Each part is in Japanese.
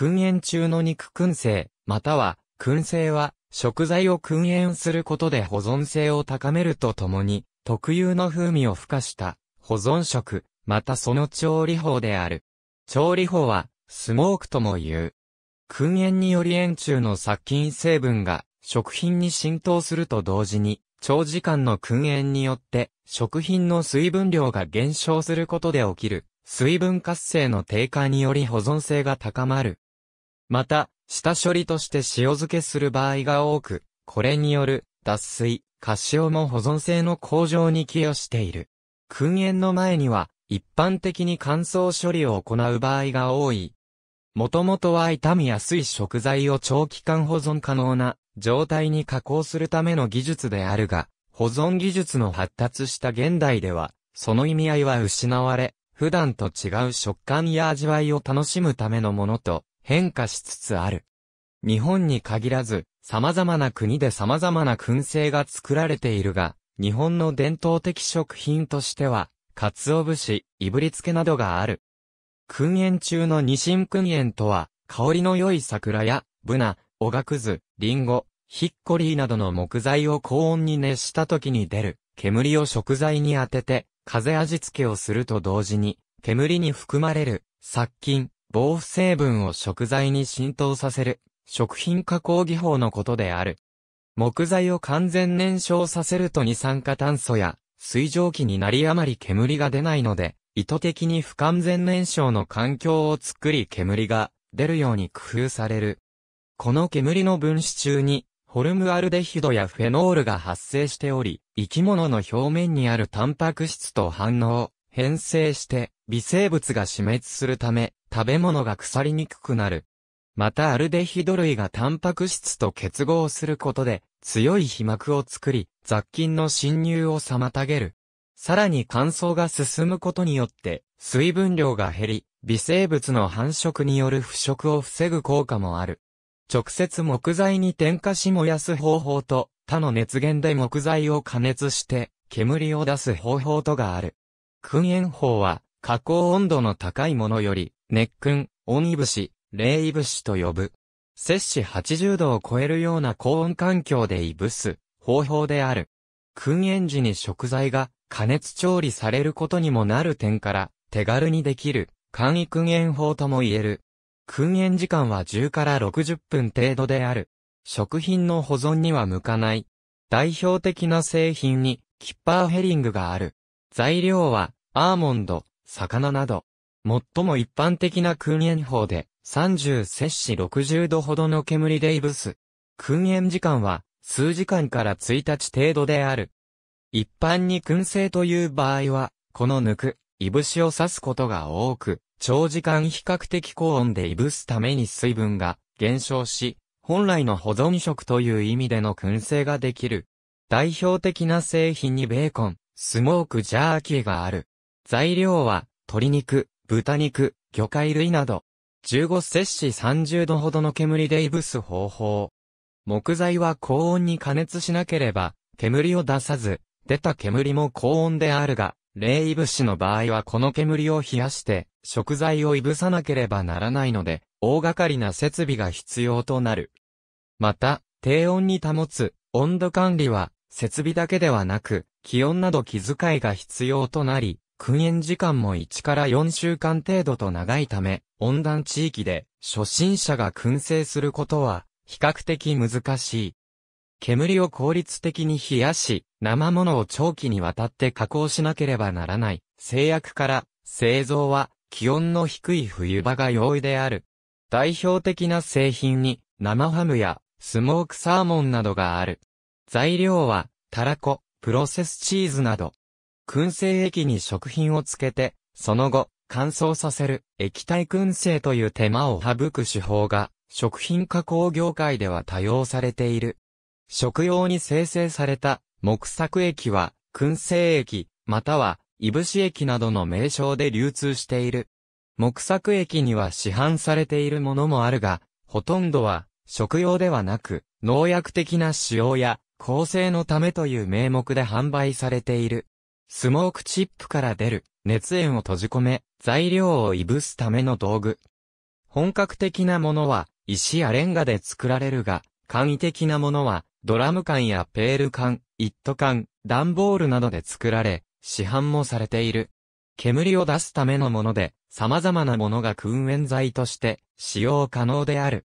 燻煙中の肉燻製、または、燻製は、食材を燻煙することで保存性を高めるとともに、特有の風味を付加した、保存食、またその調理法である。調理法は、スモークとも言う。燻煙により煙中の殺菌成分が、食品に浸透すると同時に、長時間の燻煙によって、食品の水分量が減少することで起きる、水分活性の低下により保存性が高まる、また、下処理として塩漬けする場合が多く、これによる脱水、過塩も保存性の向上に寄与している。訓練の前には、一般的に乾燥処理を行う場合が多い。もともとは傷みやすい食材を長期間保存可能な状態に加工するための技術であるが、保存技術の発達した現代では、その意味合いは失われ、普段と違う食感や味わいを楽しむためのものと変化しつつある。日本に限らず、様々な国で様々な燻製が作られているが、日本の伝統的食品としては、鰹節、いぶりつけなどがある。燻煙中の二神燻煙とは、香りの良い桜や、ブナ、おがくず、リンゴ、ヒッコリーなどの木材を高温に熱した時に出る、煙を食材に当てて、風味付けをすると同時に、煙に含まれる、殺菌、防腐成分を食材に浸透させる、食品加工技法のことである。木材を完全燃焼させると二酸化炭素や水蒸気になりあまり煙が出ないので、意図的に不完全燃焼の環境を作り煙が出るように工夫される。この煙の分子中に、ホルムアルデヒドやフェノールが発生しており、生き物の表面にあるタンパク質と反応、変性して、微生物が死滅するため、食べ物が腐りにくくなる。またアルデヒド類がタンパク質と結合することで強い皮膜を作り雑菌の侵入を妨げる。さらに乾燥が進むことによって水分量が減り微生物の繁殖による腐食を防ぐ効果もある。直接木材に添加し燃やす方法と他の熱源で木材を加熱して煙を出す方法とがある。訓煙法は加工温度の高いものより熱訓、温いぶし、冷いぶしと呼ぶ。摂氏80度を超えるような高温環境でいぶす方法である。訓練時に食材が加熱調理されることにもなる点から手軽にできる簡易訓練法とも言える。訓練時間は10から60分程度である。食品の保存には向かない。代表的な製品にキッパーヘリングがある。材料はアーモンド、魚など。最も一般的な訓練法で、30摂氏60度ほどの煙でいぶす。訓練時間は、数時間から1日程度である。一般に燻製という場合は、この抜く、いぶしを刺すことが多く、長時間比較的高温でいぶすために水分が減少し、本来の保存食という意味での燻製ができる。代表的な製品にベーコン、スモークジャーキーがある。材料は、鶏肉、豚肉、魚介類など、15摂氏30度ほどの煙でいぶす方法。木材は高温に加熱しなければ、煙を出さず、出た煙も高温であるが、霊いぶしの場合はこの煙を冷やして、食材をいぶさなければならないので、大掛かりな設備が必要となる。また、低温に保つ、温度管理は、設備だけではなく、気温など気遣いが必要となり、訓練時間も1から4週間程度と長いため、温暖地域で初心者が燻製することは比較的難しい。煙を効率的に冷やし、生物を長期にわたって加工しなければならない制約から製造は気温の低い冬場が容易である。代表的な製品に生ハムやスモークサーモンなどがある。材料はたらこ、プロセスチーズなど燻製液に食品をつけて、その後、乾燥させる液体燻製という手間を省く手法が、食品加工業界では多用されている。食用に生成された木作液は、燻製液、または、いぶし液などの名称で流通している。木作液には市販されているものもあるが、ほとんどは、食用ではなく、農薬的な使用や、構成のためという名目で販売されている。スモークチップから出る熱炎を閉じ込め、材料をいぶすための道具。本格的なものは石やレンガで作られるが、簡易的なものはドラム缶やペール缶、イット缶、段ボールなどで作られ、市販もされている。煙を出すためのもので、様々なものが訓練剤として使用可能である。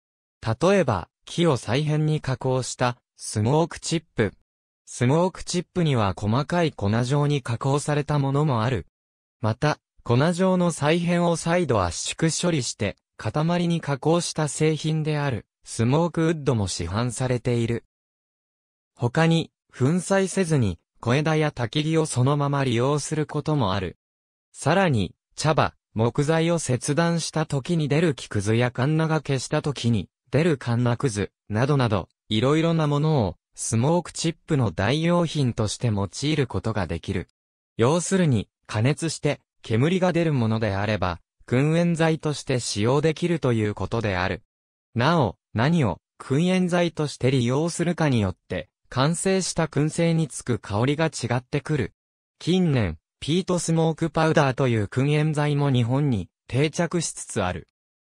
例えば、木を再編に加工したスモークチップ。スモークチップには細かい粉状に加工されたものもある。また、粉状の再編を再度圧縮処理して、塊に加工した製品である、スモークウッドも市販されている。他に、粉砕せずに、小枝や焚き木をそのまま利用することもある。さらに、茶葉、木材を切断した時に出る木くずやカンナが消した時に出るカンナくず、などなど、いろいろなものをスモークチップの代用品として用いることができる。要するに、加熱して煙が出るものであれば、燻煙剤として使用できるということである。なお、何を燻煙剤として利用するかによって、完成した燻製につく香りが違ってくる。近年、ピートスモークパウダーという燻煙剤も日本に定着しつつある。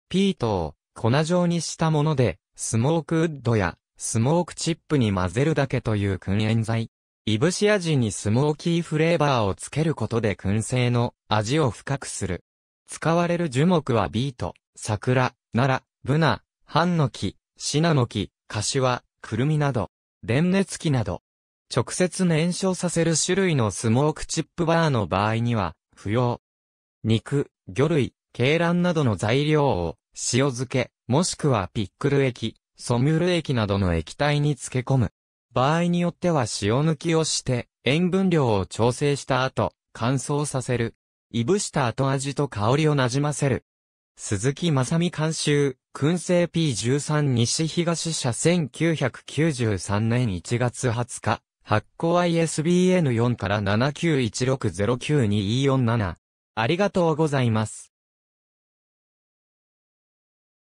ピートを粉状にしたもので、スモークウッドやスモークチップに混ぜるだけという燻煙剤。いぶし味にスモーキーフレーバーをつけることで燻製の味を深くする。使われる樹木はビート、桜、奈良、ブナ、ハンノキ、シナノキ、カシワ、クルミなど、電熱器など。直接燃焼させる種類のスモークチップバーの場合には、不要。肉、魚類、鶏卵などの材料を、塩漬け、もしくはピックル液、ソミュール液などの液体に漬け込む。場合によっては塩抜きをして、塩分量を調整した後、乾燥させる。いぶした後味と香りをなじませる。鈴木正美監修、燻製 P13 西東社1993年1月20日、発行 ISBN4 から791609247。ありがとうございます。